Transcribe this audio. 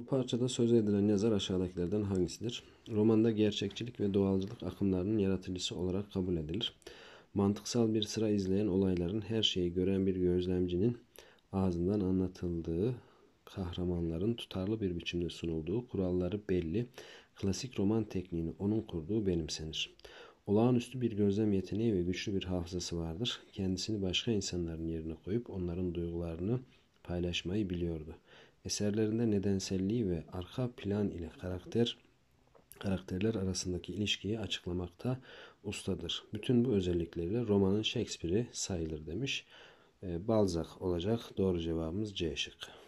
Bu parçada söz edilen yazar aşağıdakilerden hangisidir? Romanda gerçekçilik ve doğalcılık akımlarının yaratıcısı olarak kabul edilir. Mantıksal bir sıra izleyen olayların her şeyi gören bir gözlemcinin ağzından anlatıldığı, kahramanların tutarlı bir biçimde sunulduğu, kuralları belli, klasik roman tekniğini onun kurduğu benimsenir. Olağanüstü bir gözlem yeteneği ve güçlü bir hafızası vardır. Kendisini başka insanların yerine koyup onların duygularını paylaşmayı biliyordu.'' Eserlerinde nedenselliği ve arka plan ile karakter karakterler arasındaki ilişkiyi açıklamakta ustadır. Bütün bu özellikleriyle romanın Shakespeare'i sayılır demiş. Ee, Balzac olacak. Doğru cevabımız C şıkkı.